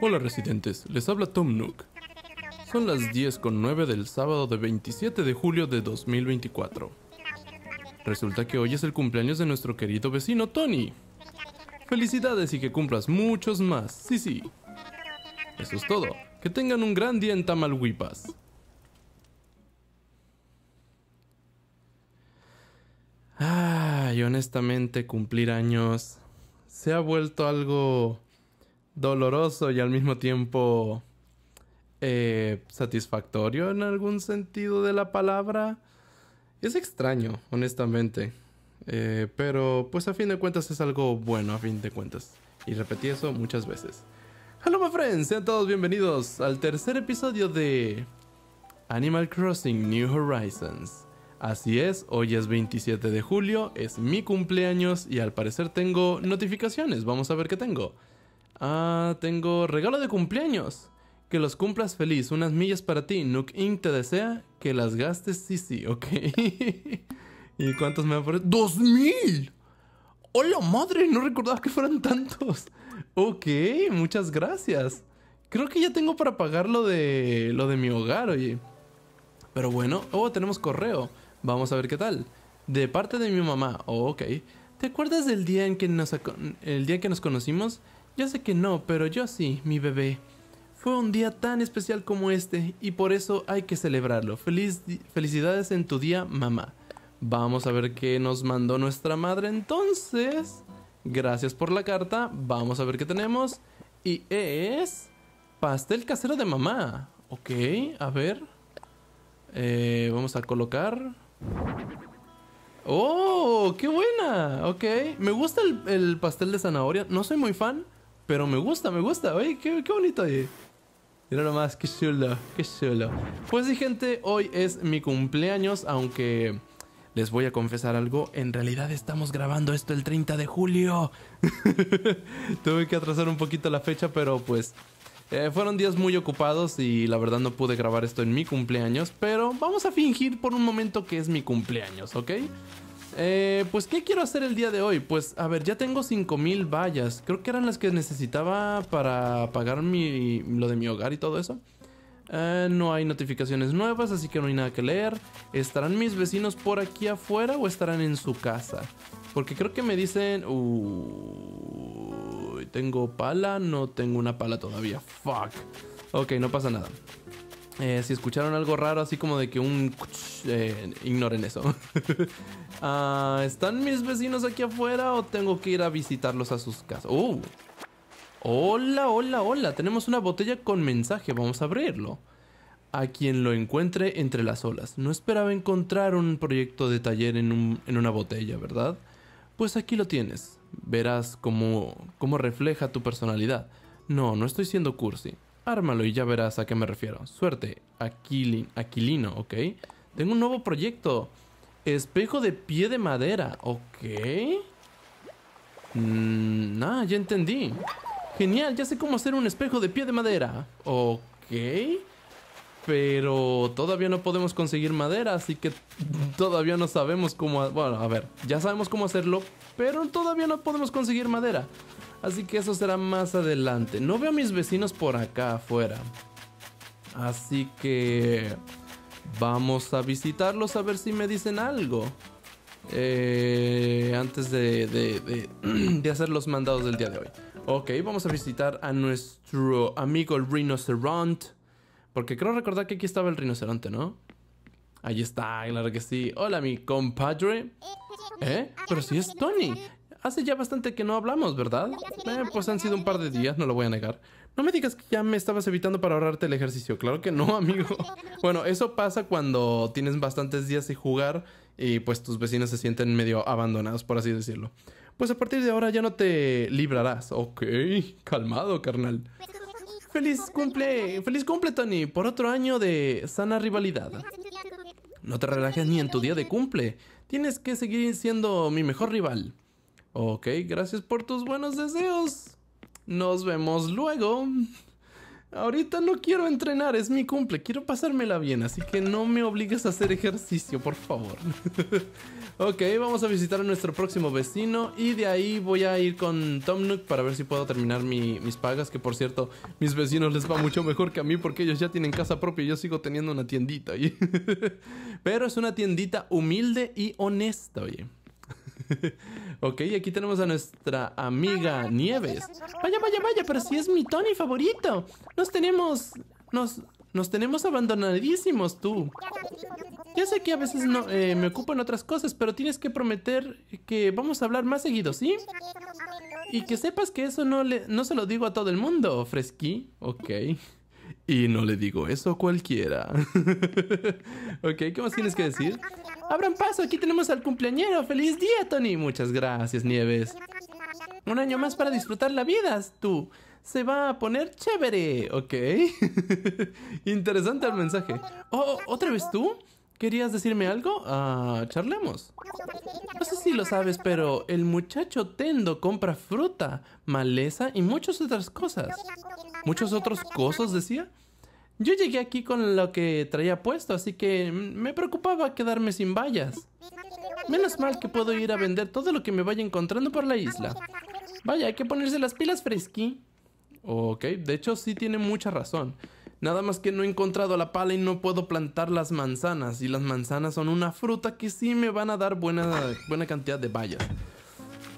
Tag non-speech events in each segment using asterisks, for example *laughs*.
Hola residentes, les habla Tom Nook. Son las 10 con 9 del sábado de 27 de julio de 2024. Resulta que hoy es el cumpleaños de nuestro querido vecino Tony. Felicidades y que cumplas muchos más, sí sí. Eso es todo, que tengan un gran día en ah Ay, honestamente cumplir años se ha vuelto algo doloroso y al mismo tiempo eh, satisfactorio en algún sentido de la palabra. Es extraño, honestamente. Eh, pero pues a fin de cuentas es algo bueno, a fin de cuentas. Y repetí eso muchas veces. Hello my friends, sean todos bienvenidos al tercer episodio de Animal Crossing New Horizons. Así es, hoy es 27 de julio, es mi cumpleaños y al parecer tengo notificaciones, vamos a ver qué tengo. Ah, tengo regalo de cumpleaños. Que los cumplas feliz. Unas millas para ti. Nook Inc. te desea que las gastes. Sí, sí, ok. *laughs* ¿Y cuántos me aparecen? ¡Dos mil! ¡Hola madre! No recordaba que fueran tantos. *laughs* Ok, muchas gracias. Creo que ya tengo para pagar lo de, lo de mi hogar, oye. Pero bueno, oh, tenemos correo. Vamos a ver qué tal. De parte de mi mamá. Oh, ok. ¿Te acuerdas del día en que nos, el día que nos conocimos? Ya sé que no, pero yo sí, mi bebé. Fue un día tan especial como este y por eso hay que celebrarlo. Feliz, felicidades en tu día, mamá. Vamos a ver qué nos mandó nuestra madre entonces. Gracias por la carta. Vamos a ver qué tenemos. Y es... Pastel casero de mamá. Ok, a ver. Eh, vamos a colocar... ¡Oh! ¡Qué buena! Ok. Me gusta el pastel de zanahoria. No soy muy fan. Pero me gusta, me gusta. Oye, qué, bonito, ahí. Mira nomás, qué chulo, qué chulo. Pues sí, gente, hoy es mi cumpleaños, aunque les voy a confesar algo. En realidad estamos grabando esto el 30 de julio. *laughs* Tuve que atrasar un poquito la fecha, pero pues eh, fueron días muy ocupados y la verdad no pude grabar esto en mi cumpleaños, pero vamos a fingir por un momento que es mi cumpleaños, ¿ok? Eh, pues, ¿qué quiero hacer el día de hoy? Pues, a ver, ya tengo 5000 vallas. Creo que eran las que necesitaba para pagar mi, lo de mi hogar y todo eso. Eh, no hay notificaciones nuevas, así que no hay nada que leer. ¿Estarán mis vecinos por aquí afuera o estarán en su casa? Porque creo que me dicen... tengo pala, no tengo una pala todavía. Fuck. Ok, no pasa nada. Eh, si escucharon algo raro, así como de que un... Eh, ignoren eso. *laughs* Ah, ¿Están mis vecinos aquí afuera o tengo que ir a visitarlos a sus casas? ¡Oh! Hola, hola, hola. Tenemos una botella con mensaje. Vamos a abrirlo. A quien lo encuentre entre las olas. No esperaba encontrar un proyecto de taller en, una botella, ¿verdad? Pues aquí lo tienes. Verás cómo refleja tu personalidad. No, no estoy siendo cursi. Ármalo y ya verás a qué me refiero. Suerte, Aquilino, ¿ok? Tengo un nuevo proyecto. Espejo de pie de madera, ¿ok? Nah, mm, ya entendí. Genial, ya sé cómo hacer un espejo de pie de madera. Ok. Pero todavía no podemos conseguir madera, así que todavía no sabemos cómo... Bueno, a ver, ya sabemos cómo hacerlo, pero todavía no podemos conseguir madera. Así que eso será más adelante. No veo a mis vecinos por acá afuera. Así que vamos a visitarlos a ver si me dicen algo. Eh, antes *clears throat* de, hacer los mandados del día de hoy. Ok, vamos a visitar a nuestro amigo el rinoceronte. Porque creo recordar que aquí estaba el rinoceronte, ¿no? Ahí está, claro que sí. Hola, mi compadre. ¿Eh? Pero si es Tony. Hace ya bastante que no hablamos, ¿verdad? Eh, pues han sido un par de días, no lo voy a negar. No me digas que ya me estabas evitando para ahorrarte el ejercicio. Claro que no, amigo. *laughs* Bueno, eso pasa cuando tienes bastantes días de jugar y pues tus vecinos se sienten medio abandonados, por así decirlo. Pues a partir de ahora ya no te librarás. Ok, calmado, carnal. Pues feliz pues cumple, feliz cumple, Tony, por otro año de sana rivalidad. No te relajes ni en tu día de cumple. Tienes que seguir siendo mi mejor rival. Ok, gracias por tus buenos deseos. Nos vemos luego. Ahorita no quiero entrenar, es mi cumple, quiero pasármela bien, así que no me obligues a hacer ejercicio, por favor. *laughs* ok, vamos a visitar a nuestro próximo vecino y de ahí voy a ir con Tom Nook para ver si puedo terminar mis pagas, que por cierto, mis vecinos les va mucho mejor que a mí porque ellos ya tienen casa propia y yo sigo teniendo una tiendita, *laughs* Pero es una tiendita humilde y honesta, oye. *laughs* ok, aquí tenemos a nuestra amiga Nieves. Vaya, vaya, vaya, pero si es mi Tony favorito. Nos tenemos... Nos, nos tenemos abandonadísimos, tú. Ya sé que a veces no, eh, me ocupo en otras cosas, pero tienes que prometer que vamos a hablar más seguido, ¿sí? Y que sepas que eso no, le, no se lo digo a todo el mundo, Fresqui. Ok. Y no le digo eso a cualquiera. *laughs* ok, ¿qué más tienes que decir? Abran paso, aquí tenemos al cumpleañero. ¡Feliz día, Tony! Muchas gracias, Nieves. Un año más para disfrutar la vida, tú. Se va a poner chévere, ¿ok? *laughs* Interesante el mensaje. Oh, ¿otra vez tú? ¿Querías decirme algo? Ah, charlemos. No sé si lo sabes, pero el muchacho Tendo compra fruta, maleza y muchas otras cosas. ¿Muchos otros cosas, decía? Yo llegué aquí con lo que traía puesto, así que me preocupaba quedarme sin vallas. Menos mal que puedo ir a vender todo lo que me vaya encontrando por la isla. Vaya, hay que ponerse las pilas fresquí. Ok, de hecho sí tiene mucha razón. Nada más que no he encontrado la pala y no puedo plantar las manzanas. Y las manzanas son una fruta que sí me van a dar buena, buena cantidad de vallas.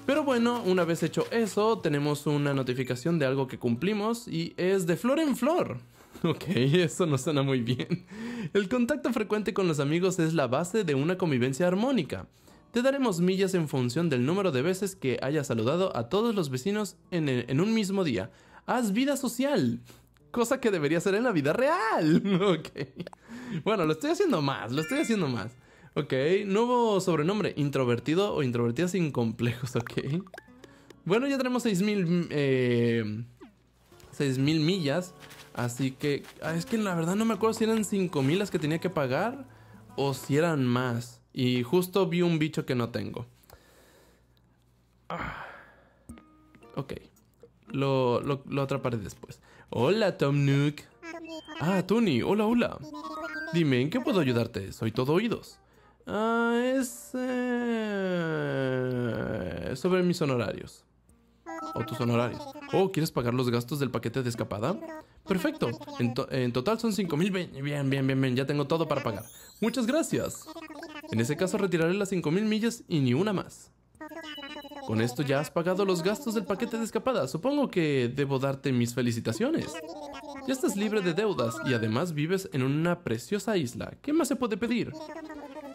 Pero bueno, una vez hecho eso, tenemos una notificación de algo que cumplimos y es de flor en flor. *laughs* Ok, eso no suena muy bien. El contacto frecuente con los amigos es la base de una convivencia armónica. Te daremos millas en función del número de veces que hayas saludado a todos los vecinos en, en un mismo día. ¡Haz vida social! cosa que debería ser en la vida real. *laughs* ok. Bueno, lo estoy haciendo más, lo estoy haciendo más. Ok, nuevo sobrenombre, introvertido o introvertida sin complejos, ok. Bueno, ya tenemos 6000 eh, 6000 millas, así que ah, es que la verdad no me acuerdo si eran 5000 las que tenía que pagar o si eran más. Y justo vi un bicho que no tengo. Ah. Ok. Lo, lo, lo atraparé después. Hola, Tom Nook. Ah, Tony, hola, hola. Dime, ¿en qué puedo ayudarte? Soy todo oídos. Ah, es... Eh, sobre mis honorarios. O tus honorarios. Oh, ¿quieres pagar los gastos del paquete de escapada? Perfecto. En, total son 5.000. mil. Bien, bien, bien, bien. Ya tengo todo para pagar. Muchas gracias. En ese caso retiraré las 5000 mil millas y ni una más. Con esto ya has pagado los gastos del paquete de escapada. Supongo que debo darte mis felicitaciones. Ya estás libre de deudas y además vives en una preciosa isla. ¿Qué más se puede pedir?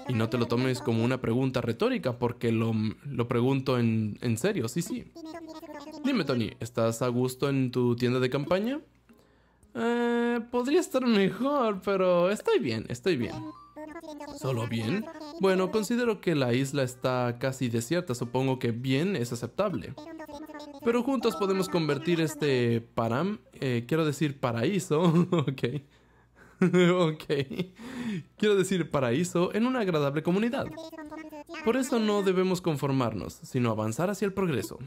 Y no te lo tomes como una pregunta retórica porque lo, pregunto en, en serio, sí, sí. Dime, Tony, ¿estás a gusto en tu tienda de campaña? Eh, podría estar mejor, pero estoy bien, estoy bien. ¿Solo bien? Bueno, considero que la isla está casi desierta, supongo que bien es aceptable. Pero juntos podemos convertir este param, eh, quiero decir paraíso, *laughs* ok. *laughs* ok. Quiero decir paraíso en una agradable comunidad. Por eso no debemos conformarnos, sino avanzar hacia el progreso.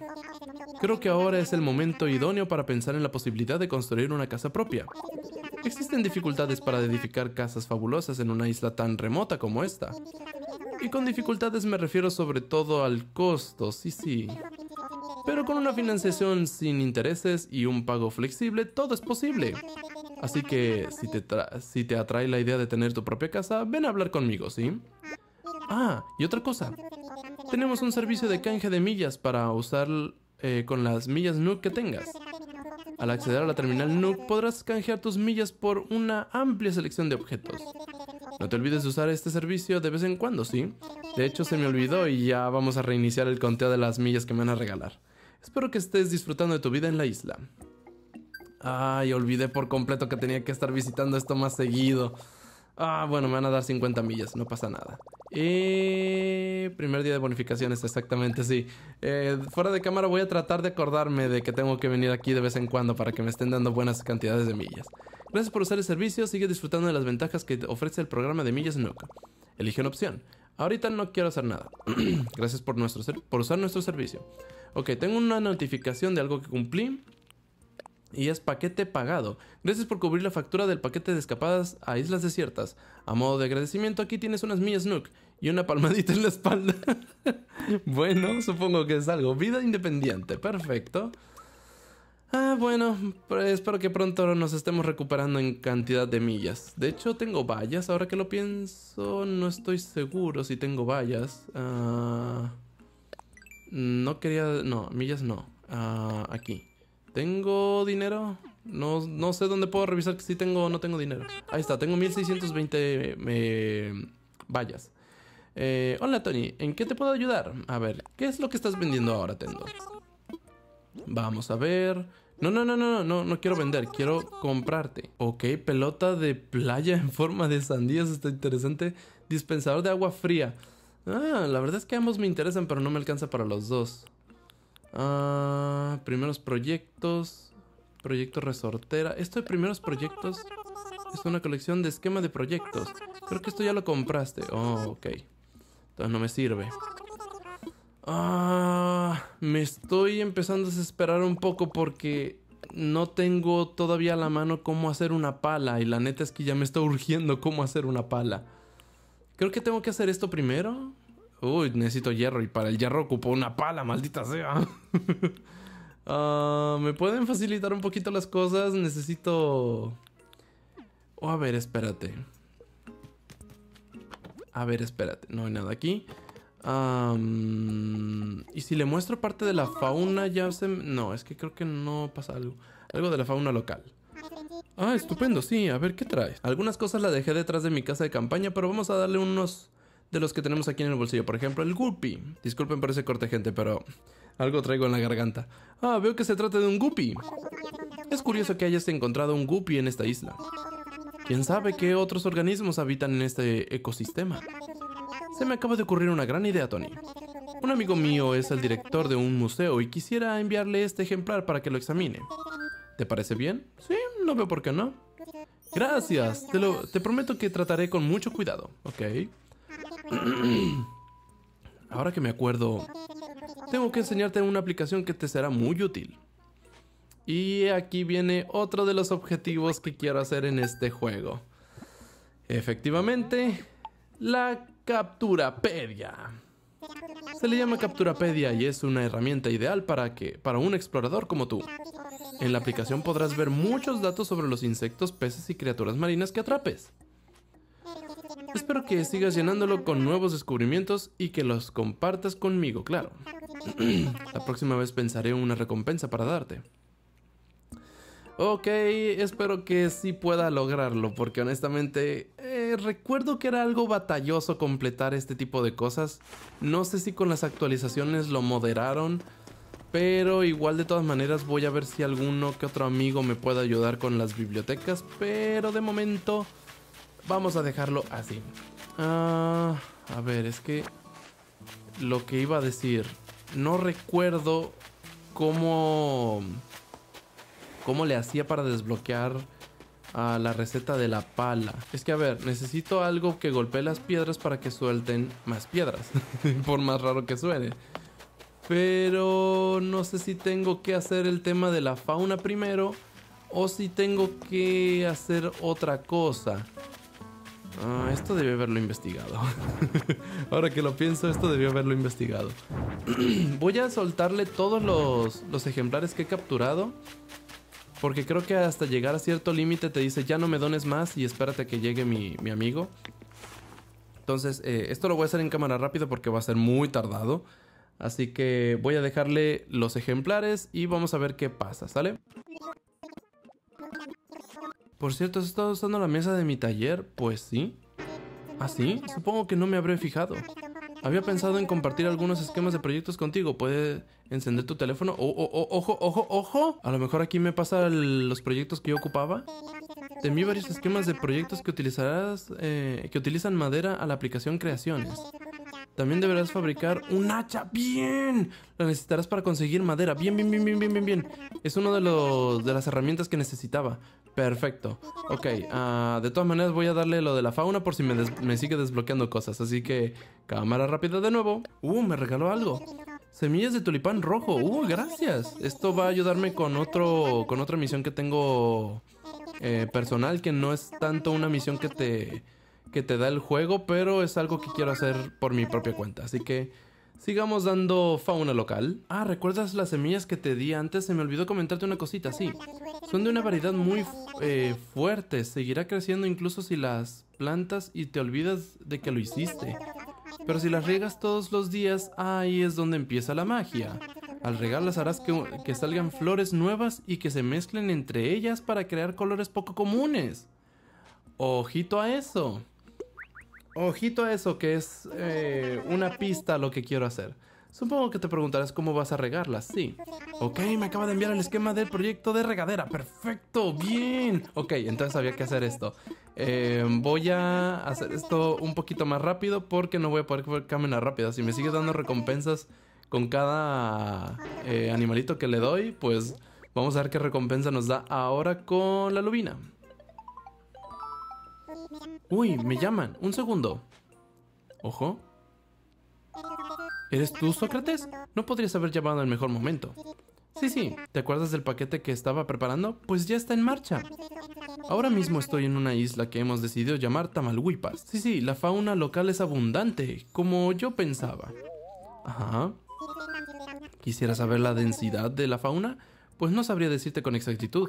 Creo que ahora es el momento idóneo para pensar en la posibilidad de construir una casa propia. Existen dificultades para edificar casas fabulosas en una isla tan remota como esta. Y con dificultades me refiero sobre todo al costo, sí, sí. Pero con una financiación sin intereses y un pago flexible, todo es posible. Así que si te, si te atrae la idea de tener tu propia casa, ven a hablar conmigo, ¿sí? Ah, y otra cosa. Tenemos un servicio de canje de millas para usar eh, con las millas NUC que tengas. Al acceder a la terminal Nook podrás canjear tus millas por una amplia selección de objetos. No te olvides de usar este servicio de vez en cuando, ¿sí? De hecho se me olvidó y ya vamos a reiniciar el conteo de las millas que me van a regalar. Espero que estés disfrutando de tu vida en la isla. Ay, olvidé por completo que tenía que estar visitando esto más seguido. Ah, bueno, me van a dar 50 millas, no pasa nada. Y... primer día de bonificaciones, exactamente, sí. Eh, fuera de cámara voy a tratar de acordarme de que tengo que venir aquí de vez en cuando para que me estén dando buenas cantidades de millas. Gracias por usar el servicio, sigue disfrutando de las ventajas que ofrece el programa de millas Nuka. Elige una opción. Ahorita no quiero hacer nada. *clears throat* Gracias por, nuestro por usar nuestro servicio. Ok, tengo una notificación de algo que cumplí y es paquete pagado. Gracias por cubrir la factura del paquete de escapadas a islas desiertas. A modo de agradecimiento, aquí tienes unas millas Nook y una palmadita en la espalda. *laughs* bueno, supongo que es algo. Vida independiente, perfecto. Ah, bueno, espero que pronto nos estemos recuperando en cantidad de millas. De hecho, tengo vallas. Ahora que lo pienso, no estoy seguro si tengo vallas. Ah, no quería... No, millas no. Ah, aquí. ¿Tengo dinero? No, no sé dónde puedo revisar que si tengo o no tengo dinero. Ahí está, tengo 1620 eh, eh, vallas. Eh, hola Tony, ¿en qué te puedo ayudar? A ver, ¿qué es lo que estás vendiendo ahora, Tendo? Vamos a ver. No, no, no, no, no, no quiero vender, quiero comprarte. Ok, pelota de playa en forma de sandías, está interesante. Dispensador de agua fría. Ah, la verdad es que ambos me interesan, pero no me alcanza para los dos. Ah, primeros proyectos. Proyecto resortera. Esto de primeros proyectos es una colección de esquema de proyectos. Creo que esto ya lo compraste. Oh, ok. Entonces no me sirve. Ah, me estoy empezando a desesperar un poco porque no tengo todavía a la mano cómo hacer una pala. Y la neta es que ya me está urgiendo cómo hacer una pala. Creo que tengo que hacer esto primero. Uy, necesito hierro y para el hierro ocupo una pala, maldita sea. *laughs* Ah, ¿Me pueden facilitar un poquito las cosas? Necesito... Oh, a ver, espérate. A ver, espérate. No hay nada aquí. y si le muestro parte de la fauna, ya se... No, es que creo que no pasa algo. Algo de la fauna local. Ah, estupendo, sí. A ver, ¿qué traes? Algunas cosas las dejé detrás de mi casa de campaña, pero vamos a darle unos de los que tenemos aquí en el bolsillo. Por ejemplo, el guppy. Disculpen por ese corte, gente, pero algo traigo en la garganta. Ah, veo que se trata de un guppy. Es curioso que hayas encontrado un guppy en esta isla. ¿Quién sabe qué otros organismos habitan en este ecosistema? Se me acaba de ocurrir una gran idea, Tony. Un amigo mío es el director de un museo y quisiera enviarle este ejemplar para que lo examine. ¿Te parece bien? Sí, no veo por qué no. Gracias, te, lo, te prometo que trataré con mucho cuidado, ¿ok? *clears throat* Ahora que me acuerdo, tengo que enseñarte una aplicación que te será muy útil. Y aquí viene otro de los objetivos que quiero hacer en este juego. Efectivamente, la Capturapedia. Se le llama Capturapedia y es una herramienta ideal para que para un explorador como tú. En la aplicación podrás ver muchos datos sobre los insectos, peces y criaturas marinas que atrapes. Espero que sigas llenándolo con nuevos descubrimientos y que los compartas conmigo, claro. *clears throat* La próxima vez pensaré en una recompensa para darte. Ok, espero que sí pueda lograrlo, porque honestamente eh, recuerdo que era algo batalloso completar este tipo de cosas. No sé si con las actualizaciones lo moderaron, pero igual de todas maneras voy a ver si alguno que otro amigo me pueda ayudar con las bibliotecas, pero de momento... Vamos a dejarlo así. Ah, a ver, es que lo que iba a decir, no recuerdo cómo cómo le hacía para desbloquear a la receta de la pala. Es que a ver, necesito algo que golpee las piedras para que suelten más piedras, *laughs* por más raro que suene. Pero no sé si tengo que hacer el tema de la fauna primero o si tengo que hacer otra cosa. Ah, esto debe haberlo investigado. *laughs* Ahora que lo pienso, esto debió haberlo investigado. *clears throat* Voy a soltarle todos los, ejemplares que he capturado. Porque creo que hasta llegar a cierto límite te dice ya no me dones más y espérate que llegue mi, amigo. Entonces, eh, esto lo voy a hacer en cámara rápido porque va a ser muy tardado. Así que voy a dejarle los ejemplares y vamos a ver qué pasa, ¿sale? Por cierto, ¿has estado usando la mesa de mi taller? Pues sí. ¿Ah, sí? Supongo que no me habré fijado. Había pensado en compartir algunos esquemas de proyectos contigo. ¿Puede encender tu teléfono. oh, oh, oh ojo, ojo, ojo. A lo mejor aquí me pasa los proyectos que yo ocupaba. Te envío varios esquemas de proyectos que utilizarás, eh, que utilizan madera a la aplicación Creaciones. También deberás fabricar un hacha. ¡Bien! La necesitarás para conseguir madera. Bien, bien, bien, bien, bien, bien, bien. Es una de, los, de las herramientas que necesitaba. Perfecto. Ok, ah, de todas maneras voy a darle lo de la fauna por si me, sigue desbloqueando cosas. Así que cámara rápida de nuevo. ¡Uh! Me regaló algo. Semillas de tulipán rojo. ¡Uh! Gracias. Esto va a ayudarme con, otro, con otra misión que tengo eh, personal que no es tanto una misión que te que te da el juego, pero es algo que quiero hacer por mi propia cuenta. Así que sigamos dando fauna local. Ah, ¿recuerdas las semillas que te di antes? Se me olvidó comentarte una cosita, sí. Son de una variedad muy eh, fuerte. Seguirá creciendo incluso si las plantas y te olvidas de que lo hiciste. Pero si las riegas todos los días, ahí es donde empieza la magia. Al regarlas harás que salgan flores nuevas y que se mezclen entre ellas para crear colores poco comunes. Ojito a eso. Ojito a eso, que es eh, una pista lo que quiero hacer. Supongo que te preguntarás cómo vas a regarlas, sí. Ok, me acaba de enviar el esquema del proyecto de regadera. Perfecto, bien. Ok, entonces había que hacer esto. Eh, voy a hacer esto un poquito más rápido porque no voy a poder caminar rápida. Si me sigue dando recompensas con cada eh, animalito que le doy, pues vamos a ver qué recompensa nos da ahora con la lubina. Uy, me llaman. Un segundo. Ojo. ¿Eres tú, Sócrates? No podrías haber llamado en mejor momento. Sí, sí. ¿Te acuerdas del paquete que estaba preparando? Pues ya está en marcha. Ahora mismo estoy en una isla que hemos decidido llamar Tamalhuipas. Sí, sí, la fauna local es abundante, como yo pensaba. Ajá. ¿Quisiera saber la densidad de la fauna? Pues no sabría decirte con exactitud.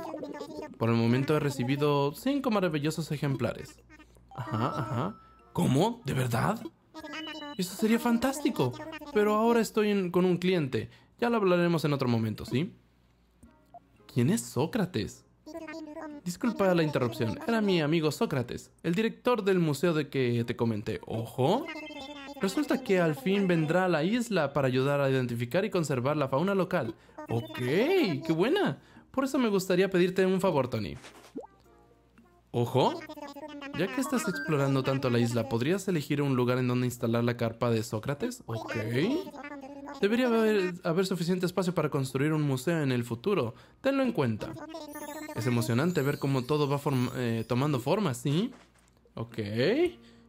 Por el momento he recibido cinco maravillosos ejemplares. Ajá, ajá. ¿Cómo? ¿De verdad? Eso sería fantástico. Pero ahora estoy con un cliente. Ya lo hablaremos en otro momento, ¿sí? ¿Quién es Sócrates? Disculpa la interrupción. Era mi amigo Sócrates, el director del museo de que te comenté. ¡Ojo! Resulta que al fin vendrá a la isla para ayudar a identificar y conservar la fauna local. Ok, qué buena. Por eso me gustaría pedirte un favor, Tony. Ojo, ya que estás explorando tanto la isla, ¿podrías elegir un lugar en donde instalar la carpa de Sócrates? Ok. Debería haber, suficiente espacio para construir un museo en el futuro. Tenlo en cuenta. Es emocionante ver cómo todo va eh, tomando forma, ¿sí? Ok.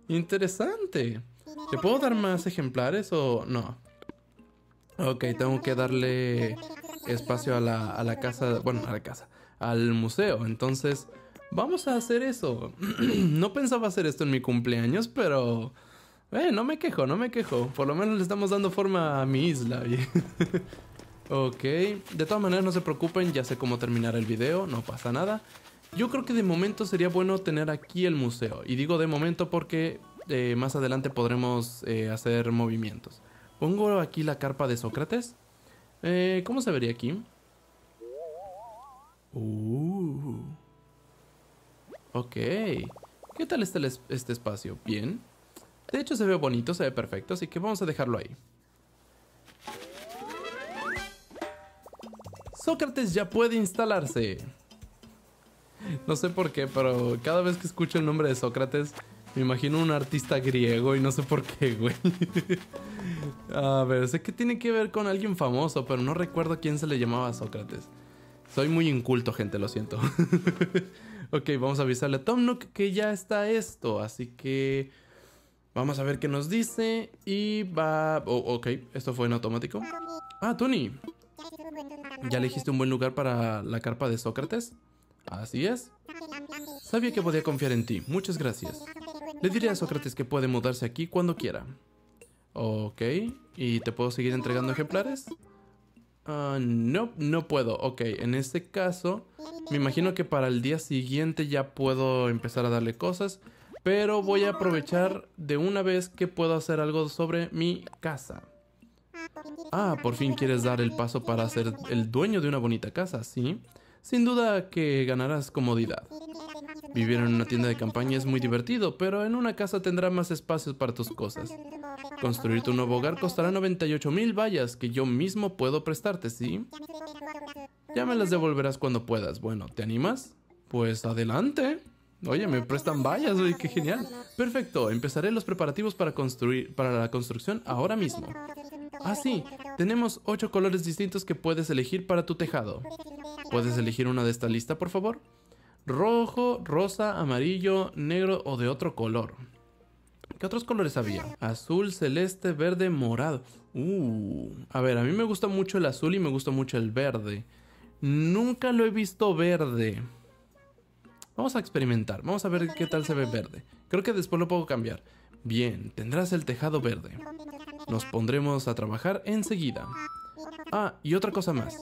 Interesante. Te puedo dar más ejemplares o no? Ok, tengo que darle espacio a la, a la casa, bueno, a la casa, al museo. Entonces, vamos a hacer eso. *clears throat* no pensaba hacer esto en mi cumpleaños, pero... Eh, no me quejo, no me quejo. Por lo menos le estamos dando forma a mi isla. *laughs* ok, de todas maneras no se preocupen, ya sé cómo terminar el video, no pasa nada. Yo creo que de momento sería bueno tener aquí el museo. Y digo de momento porque eh, más adelante podremos eh, hacer movimientos. Pongo aquí la carpa de Sócrates. Eh, ¿Cómo se vería aquí? Uh. Ok. ¿Qué tal está este espacio? Bien. De hecho se ve bonito, se ve perfecto, así que vamos a dejarlo ahí. Sócrates ya puede instalarse. No sé por qué, pero cada vez que escucho el nombre de Sócrates me imagino un artista griego y no sé por qué, güey. A ver, sé que tiene que ver con alguien famoso, pero no recuerdo quién se le llamaba Sócrates. Soy muy inculto, gente, lo siento. *laughs* ok, vamos a avisarle a Tom Nook que ya está esto, así que vamos a ver qué nos dice y va... Oh, ok, esto fue en automático. Ah, Tony. ¿Ya elegiste un buen lugar para la carpa de Sócrates? Así es. Sabía que podía confiar en ti. Muchas gracias. Le diré a Sócrates que puede mudarse aquí cuando quiera. Ok, ¿y te puedo seguir entregando ejemplares? Ah, no, no puedo. Ok, en este caso, me imagino que para el día siguiente ya puedo empezar a darle cosas. Pero voy a aprovechar de una vez que puedo hacer algo sobre mi casa. Ah, por fin quieres dar el paso para ser el dueño de una bonita casa, ¿sí? Sin duda que ganarás comodidad. Vivir en una tienda de campaña es muy divertido, pero en una casa tendrá más espacios para tus cosas. Construir tu nuevo hogar costará 98 mil vallas que yo mismo puedo prestarte, ¿sí? Ya me las devolverás cuando puedas. Bueno, ¿te animas? Pues adelante. Oye, me prestan vallas, oye, qué genial. Perfecto, empezaré los preparativos para construir para la construcción ahora mismo. Ah, sí, tenemos ocho colores distintos que puedes elegir para tu tejado. ¿Puedes elegir una de esta lista, por favor? rojo, rosa, amarillo, negro o de otro color. ¿Qué otros colores había? Azul, celeste, verde, morado. Uh, a ver, a mí me gusta mucho el azul y me gusta mucho el verde. Nunca lo he visto verde. Vamos a experimentar, vamos a ver qué tal se ve verde. Creo que después lo puedo cambiar. Bien, tendrás el tejado verde. Nos pondremos a trabajar enseguida. Ah, y otra cosa más.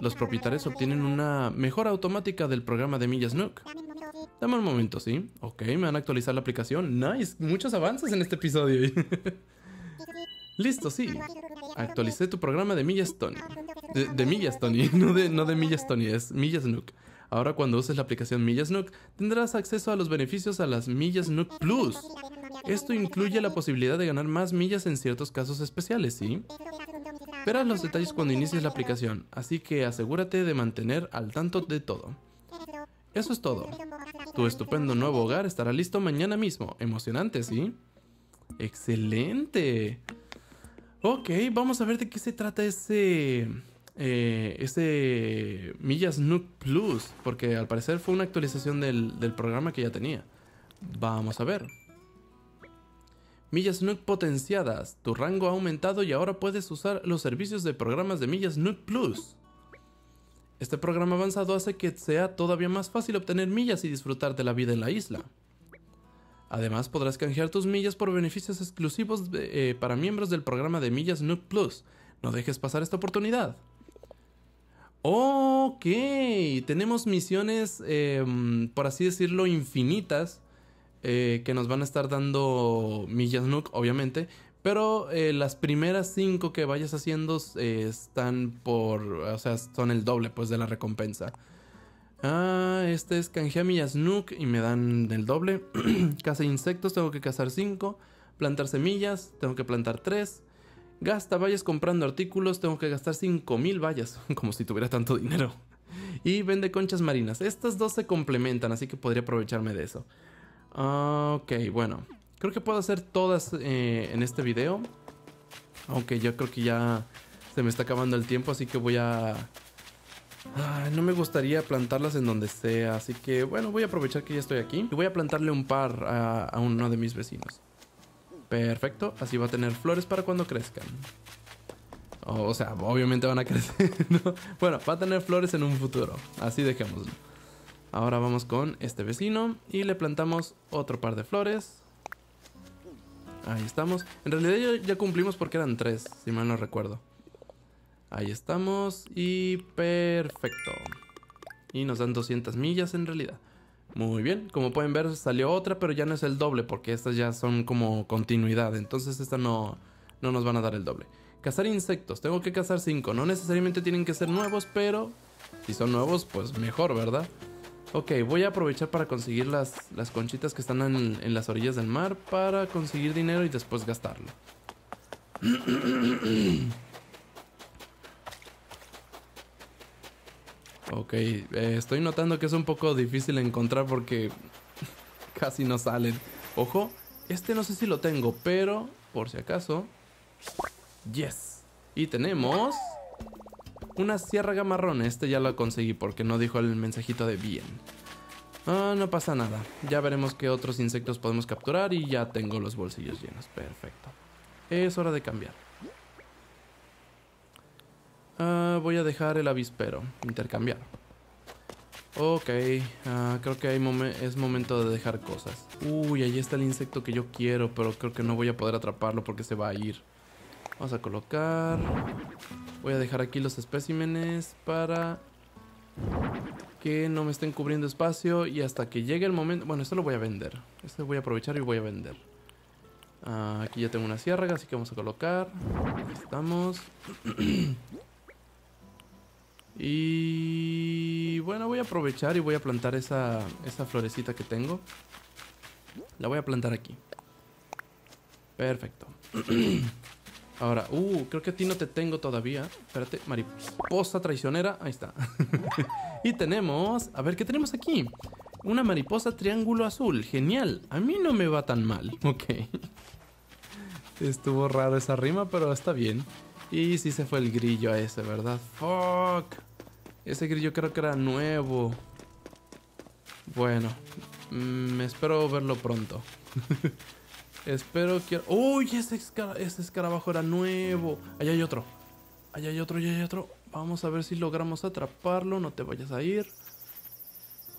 Los propietarios obtienen una mejora automática del programa de millas Nook. Dame un momento, ¿sí? Ok, me van a actualizar la aplicación. Nice, muchos avances en este episodio. *laughs* Listo, sí. Actualicé tu programa de millas Tony. De, de millas Tony, *laughs* no de, no de millas Tony, es millas Nook. Ahora cuando uses la aplicación Millas Nook, tendrás acceso a los beneficios a las Millas Nook Plus. Esto incluye la posibilidad de ganar más millas en ciertos casos especiales, ¿sí? Verás los detalles cuando inicies la aplicación, así que asegúrate de mantener al tanto de todo. Eso es todo. Tu estupendo nuevo hogar estará listo mañana mismo. Emocionante, ¿sí? Excelente. Ok, vamos a ver de qué se trata ese... Eh, ese Millas Nook Plus, porque al parecer fue una actualización del, del programa que ya tenía. Vamos a ver millas Nook potenciadas. Tu rango ha aumentado y ahora puedes usar los servicios de programas de millas Nook Plus. Este programa avanzado hace que sea todavía más fácil obtener millas y disfrutar de la vida en la isla. Además, podrás canjear tus millas por beneficios exclusivos eh, para miembros del programa de millas Nook Plus. No dejes pasar esta oportunidad. Ok, tenemos misiones, em, por así decirlo, infinitas eh, que nos van a estar dando millas Nook, obviamente. Pero eh, las primeras cinco que vayas haciendo eh, están por. O sea, son el doble pues de la recompensa. Ah, este es canjea millas Nook y me dan el doble. *clears throat* Caza insectos, tengo que cazar cinco. Plantar semillas, tengo que plantar tres. Gasta vallas comprando artículos, tengo que gastar 5000 vallas, *laughs* como si tuviera tanto dinero. Y vende conchas marinas. Estas dos se complementan, así que podría aprovecharme de eso. Ah, ok, bueno. Creo que puedo hacer todas eh, en este video. Aunque yo creo que ya se me está acabando el tiempo, así que voy a... Ah, no me gustaría plantarlas en donde sea, así que bueno, voy a aprovechar que ya estoy aquí. Y voy a plantarle un par a, uno de mis vecinos. Perfecto, así va a tener flores para cuando crezcan. O, sea, obviamente van a crecer, *laughs* Bueno, va a tener flores en un futuro, así dejémoslo. Ahora vamos con este vecino y le plantamos otro par de flores. Ahí estamos. En realidad ya, cumplimos porque eran tres, si mal no recuerdo. Ahí estamos y perfecto. Y nos dan 200 millas en realidad. Muy bien, como pueden ver salió otra, pero ya no es el doble porque estas ya son como continuidad, entonces esta no, no nos van a dar el doble. Cazar insectos, tengo que cazar cinco no necesariamente tienen que ser nuevos, pero si son nuevos pues mejor, ¿verdad? Ok, voy a aprovechar para conseguir las, conchitas que están en, las orillas del mar para conseguir dinero y después gastarlo. ok, eh, estoy notando que es un poco difícil encontrar porque *laughs* casi no salen. Ojo, este no sé si lo tengo, pero por si acaso... Yes. Y tenemos una sierra marrón. Este ya lo conseguí porque no dijo el mensajito de bien. Ah, no pasa nada. Ya veremos qué otros insectos podemos capturar y ya tengo los bolsillos llenos. Perfecto. Es hora de cambiar. Ah, voy a dejar el avispero. Intercambiar. Ok, ah, creo que es momento de dejar cosas. Uy, ahí está el insecto que yo quiero, pero creo que no voy a poder atraparlo porque se va a ir. Vamos a colocar... Voy a dejar aquí los especímenes para que no me estén cubriendo espacio y hasta que llegue el momento... Bueno, esto lo voy a vender. Esto lo voy a aprovechar y voy a vender. Ah, aquí ya tengo una sierra, así que vamos a colocar. estamos. *clears throat* y... Bueno, voy a aprovechar y voy a plantar esa, esa florecita que tengo. La voy a plantar aquí. Perfecto. *clears throat* Ahora, uh, creo que a ti no te tengo todavía. Espérate, mariposa traicionera. Ahí está. *laughs* y tenemos, a ver, ¿qué tenemos aquí? Una mariposa triángulo azul. Genial. A mí no me va tan mal. *laughs* Ok. Estuvo raro esa rima, pero está bien. Y sí se fue el grillo a ese, ¿verdad? Fuck. Ese grillo creo que era nuevo. Bueno, me mm, espero verlo pronto. *laughs* Espero que... ¡Uy! Ese escarabajo era nuevo. Allá hay otro. Allá hay otro, allá hay otro. Vamos a ver si logramos atraparlo. No te vayas a ir.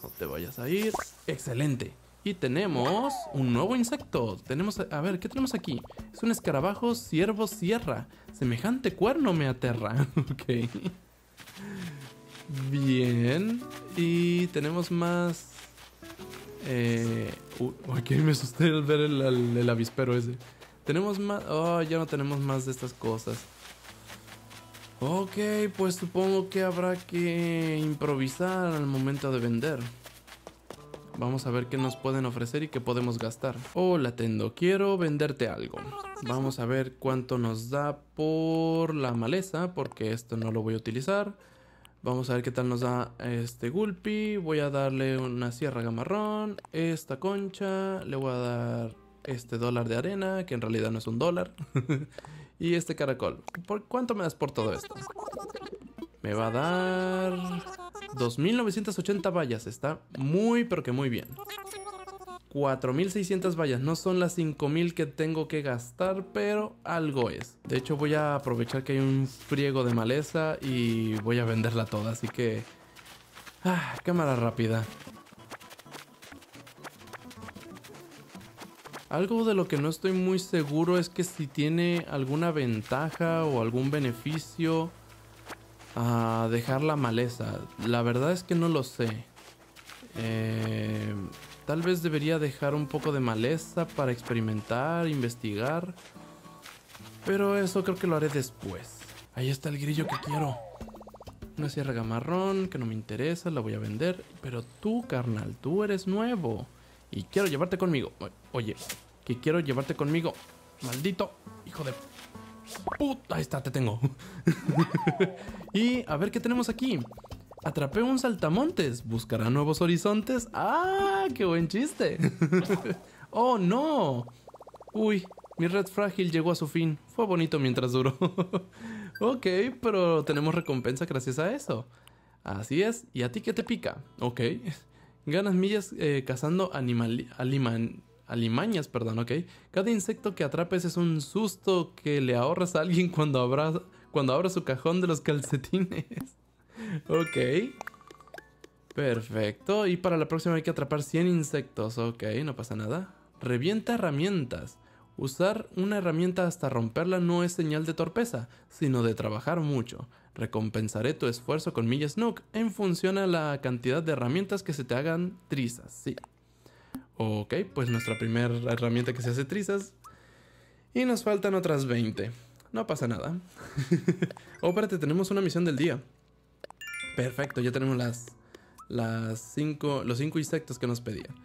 No te vayas a ir. Excelente. Y tenemos un nuevo insecto. Tenemos, a ver, ¿qué tenemos aquí? Es un escarabajo ciervo sierra. Semejante cuerno me aterra. *laughs* ok. Bien. Y tenemos más eh, me asusté al ver el, avispero ese. Tenemos más... Oh, ya no tenemos más de estas cosas. Ok, pues supongo que habrá que improvisar al momento de vender. Vamos a ver qué nos pueden ofrecer y qué podemos gastar. Hola, Tendo, quiero venderte algo. Vamos a ver cuánto nos da por la maleza, porque esto no lo voy a utilizar. Vamos a ver qué tal nos da este Gulpi. Voy a darle una sierra gamarrón. Esta concha. Le voy a dar este dólar de arena, que en realidad no es un dólar. *laughs* y este caracol. ¿Por cuánto me das por todo esto? Me va a dar... 2.980 vallas. Está muy, pero que muy bien. 4.600 vallas, no son las 5.000 que tengo que gastar, pero algo es. De hecho voy a aprovechar que hay un friego de maleza y voy a venderla toda, así que... Ah, cámara rápida. Algo de lo que no estoy muy seguro es que si tiene alguna ventaja o algún beneficio a ah, dejar la maleza. La verdad es que no lo sé. Eh... Tal vez debería dejar un poco de maleza para experimentar, investigar. Pero eso creo que lo haré después. Ahí está el grillo que quiero. Una sierra gamarrón que no me interesa, la voy a vender. Pero tú, carnal, tú eres nuevo. Y quiero llevarte conmigo. Oye, que quiero llevarte conmigo. Maldito hijo de puta. Ahí está, te tengo. *laughs* y a ver qué tenemos aquí. Atrapé un saltamontes. Buscará nuevos horizontes. ¡Ah! ¡Qué buen chiste! *laughs* ¡Oh, no! Uy, mi red frágil llegó a su fin. Fue bonito mientras duró. *laughs* ok, pero tenemos recompensa gracias a eso. Así es. ¿Y a ti qué te pica? Ok. Ganas millas eh, cazando alimañas, perdón, ¿ok? Cada insecto que atrapes es un susto que le ahorras a alguien cuando abra, cuando abra su cajón de los calcetines ok. Perfecto. Y para la próxima hay que atrapar 100 insectos. Ok, no pasa nada. Revienta herramientas. Usar una herramienta hasta romperla no es señal de torpeza, sino de trabajar mucho. Recompensaré tu esfuerzo con mi Snook en función a la cantidad de herramientas que se te hagan trizas. Sí. Ok, pues nuestra primera herramienta que se hace trizas. Y nos faltan otras 20. No pasa nada. oh, *laughs* espérate, tenemos una misión del día. Perfecto, ya tenemos las, cinco, los cinco insectos que nos pedían.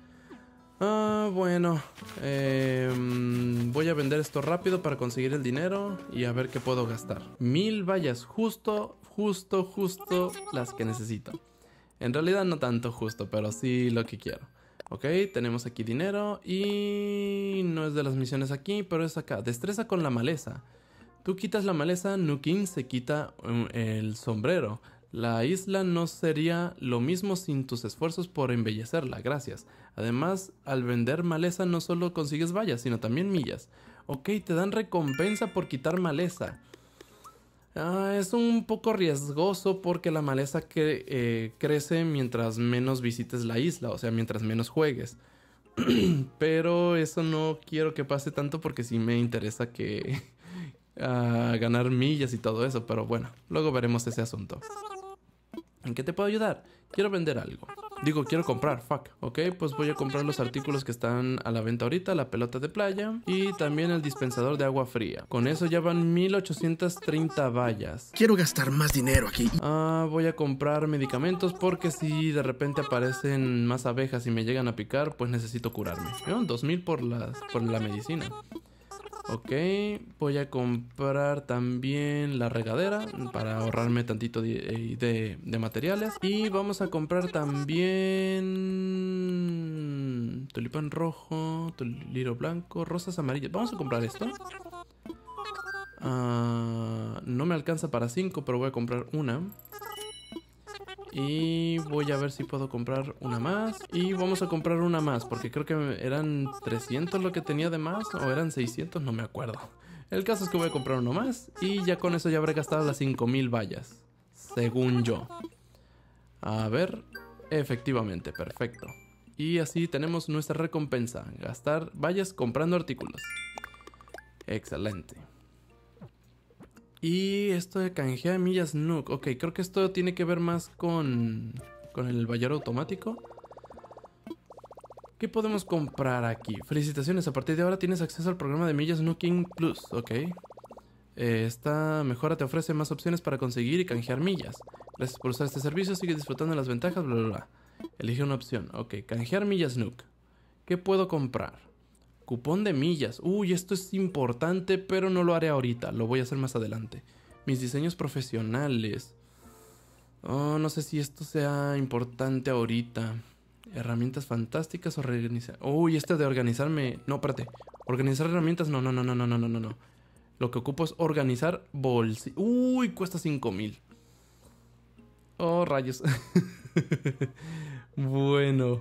Ah, bueno. Em, voy a vender esto rápido para conseguir el dinero y a ver qué puedo gastar. Mil vallas, justo, justo, justo las que necesito. En realidad no tanto justo, pero sí lo que quiero. Ok, tenemos aquí dinero y no es de las misiones aquí, pero es acá. Destreza con la maleza. Tú quitas la maleza, Nukin se quita em, el sombrero. La isla no sería lo mismo sin tus esfuerzos por embellecerla, gracias. Además, al vender maleza no solo consigues vallas, sino también millas. Ok, te dan recompensa por quitar maleza. Ah, es un poco riesgoso porque la maleza que, eh, crece mientras menos visites la isla, o sea, mientras menos juegues. *clears throat* Pero eso no quiero que pase tanto porque sí me interesa que... *laughs* Ah, ganar millas y todo eso, pero bueno, luego veremos ese asunto. ¿En qué te puedo ayudar? Quiero vender algo. Digo, quiero comprar, fuck. Ok, pues voy a comprar los artículos que están a la venta ahorita, la pelota de playa y también el dispensador de agua fría. Con eso ya van 1830 vallas. Quiero gastar más dinero aquí. Ah, voy a comprar medicamentos porque si de repente aparecen más abejas y me llegan a picar, pues necesito curarme. Dos 2000 por, por la medicina. Ok, voy a comprar también la regadera para ahorrarme tantito eh, de, materiales. Y vamos a comprar también tulipán rojo, tuliro blanco, rosas amarillas. Vamos a comprar esto. Ah, no me alcanza para 5, pero voy a comprar una. Y voy a ver si puedo comprar una más. Y vamos a comprar una más, porque creo que eran 300 lo que tenía de más, o eran 600, no me acuerdo. El caso es que voy a comprar uno más, y ya con eso ya habré gastado las 5000 vallas, según yo. A ver, efectivamente, perfecto. Y así tenemos nuestra recompensa, gastar vallas comprando artículos. Excelente. Y esto de canjear millas Nook. Ok, creo que esto tiene que ver más con, el vallar automático. ¿Qué podemos comprar aquí? Felicitaciones, a partir de ahora tienes acceso al programa de millas Nooking Plus. Ok. Eh, esta mejora te ofrece más opciones para conseguir y canjear millas. Gracias por usar este servicio, sigue disfrutando de las ventajas, bla, bla, bla. Elige una opción. Ok, canjear millas Nook. ¿Qué puedo comprar? Cupón de millas. Uy, esto es importante, pero no lo haré ahorita. Lo voy a hacer más adelante. Mis diseños profesionales. Oh, no sé si esto sea importante ahorita. Herramientas fantásticas o reorganizar. Uy, este de organizarme. No, espérate. Organizar herramientas. No, no, no, no, no, no, no, no. Lo que ocupo es organizar bols... Uy, cuesta 5000. Oh, rayos. *laughs* bueno.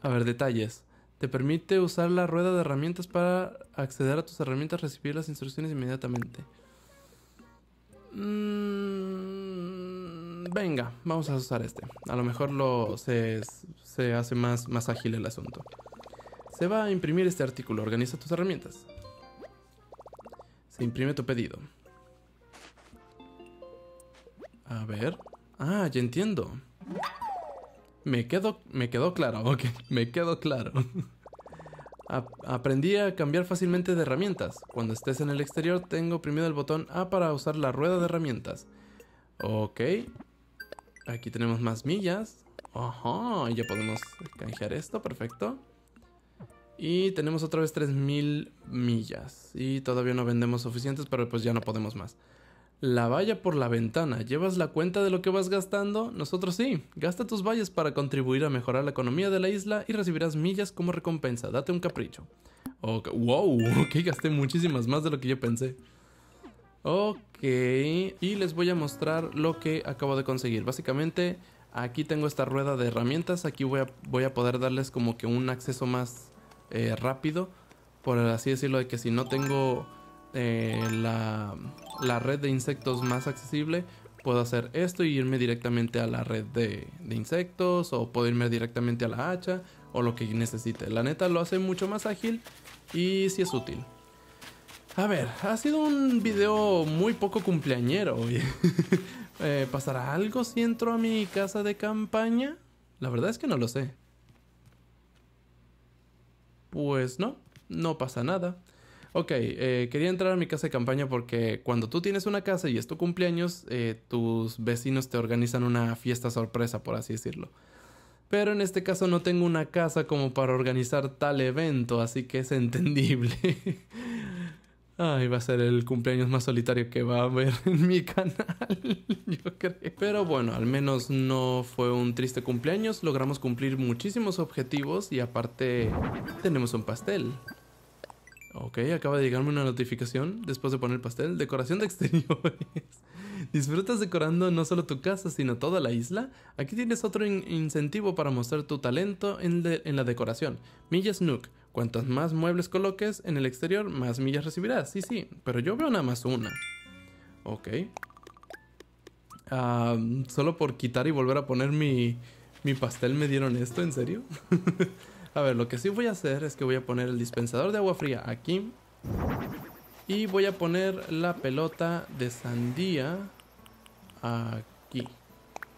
A ver, detalles. Te permite usar la rueda de herramientas para acceder a tus herramientas, recibir las instrucciones inmediatamente. Mm, venga, vamos a usar este. A lo mejor lo, se, se hace más, más ágil el asunto. Se va a imprimir este artículo. Organiza tus herramientas. Se imprime tu pedido. A ver. Ah, ya entiendo. Me quedo, me quedó claro, *laughs* ok, me quedó claro. aprendí a cambiar fácilmente de herramientas. Cuando estés en el exterior, tengo primero el botón A para usar la rueda de herramientas. Ok. Aquí tenemos más millas. Ajá, ya podemos canjear esto, perfecto. Y tenemos otra vez 3000 millas. Y todavía no vendemos suficientes, pero pues ya no podemos más la valla por la ventana. ¿Llevas la cuenta de lo que vas gastando? Nosotros sí. Gasta tus vallas para contribuir a mejorar la economía de la isla y recibirás millas como recompensa. Date un capricho. Okay. Wow, ok, gasté muchísimas más de lo que yo pensé. Ok, y les voy a mostrar lo que acabo de conseguir. Básicamente, aquí tengo esta rueda de herramientas. Aquí voy a, voy a poder darles como que un acceso más eh, rápido. Por así decirlo, de que si no tengo eh, la, red de insectos más accesible, puedo hacer esto y irme directamente a la red de, insectos o puedo irme directamente a la hacha o lo que necesite. La neta lo hace mucho más ágil y si es útil. A ver, ha sido un video muy poco cumpleañero hoy. *laughs* Eh, ¿Pasará algo si entro a mi casa de campaña? La verdad es que no lo sé. Pues no, no pasa nada ok, eh, quería entrar a mi casa de campaña porque cuando tú tienes una casa y es tu cumpleaños, eh, tus vecinos te organizan una fiesta sorpresa, por así decirlo. Pero en este caso no tengo una casa como para organizar tal evento, así que es entendible. *laughs* Ay, va a ser el cumpleaños más solitario que va a haber *laughs* en mi canal, *laughs* yo creo. Pero bueno, al menos no fue un triste cumpleaños. Logramos cumplir muchísimos objetivos y aparte tenemos un pastel. Ok, acaba de llegarme una notificación después de poner el pastel. Decoración de exteriores. *laughs* ¿Disfrutas decorando no solo tu casa, sino toda la isla? Aquí tienes otro incentivo para mostrar tu talento en, la decoración. Millas Nook. Cuantas más muebles coloques en el exterior, más millas recibirás. Sí, sí, pero yo veo nada más una. Ok. solo por quitar y volver a poner mi, mi pastel me dieron esto, ¿en serio? *laughs* A ver, lo que sí voy a hacer es que voy a poner el dispensador de agua fría aquí. Y voy a poner la pelota de sandía aquí.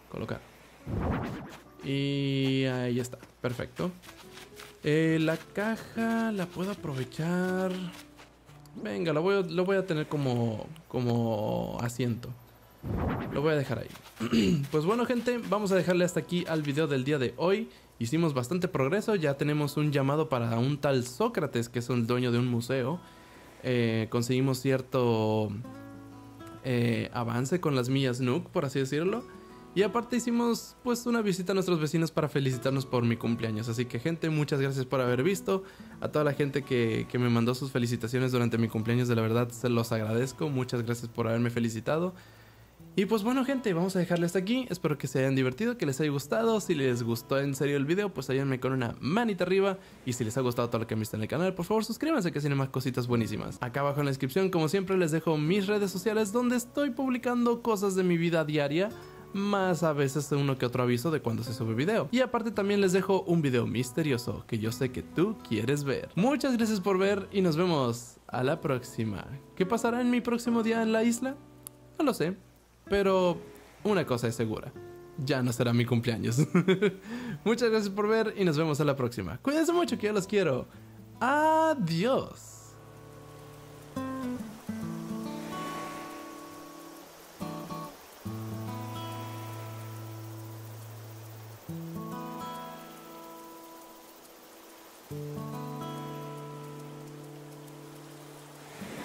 Colocar. Y ahí está. Perfecto. Eh, la caja la puedo aprovechar. Venga, lo voy a, lo voy a tener como, como asiento. Lo voy a dejar ahí. *clears throat* pues bueno gente, vamos a dejarle hasta aquí al video del día de hoy hicimos bastante progreso, ya tenemos un llamado para un tal Sócrates, que es el dueño de un museo, eh, conseguimos cierto eh, avance con las millas Nook, por así decirlo. Y aparte hicimos pues una visita a nuestros vecinos para felicitarnos por mi cumpleaños. Así que gente, muchas gracias por haber visto. A toda la gente que, que me mandó sus felicitaciones durante mi cumpleaños, de la verdad se los agradezco. Muchas gracias por haberme felicitado. Y pues bueno gente, vamos a dejarles hasta aquí, espero que se hayan divertido, que les haya gustado, si les gustó en serio el video pues ayúdenme con una manita arriba y si les ha gustado todo lo que han visto en el canal por favor suscríbanse que tienen más cositas buenísimas. Acá abajo en la descripción como siempre les dejo mis redes sociales donde estoy publicando cosas de mi vida diaria más a veces uno que otro aviso de cuando se sube video. Y aparte también les dejo un video misterioso que yo sé que tú quieres ver. Muchas gracias por ver y nos vemos a la próxima. ¿Qué pasará en mi próximo día en la isla? No lo sé. Pero una cosa es segura, ya no será mi cumpleaños. *laughs* Muchas gracias por ver y nos vemos a la próxima. Cuídense mucho que yo los quiero. Adiós.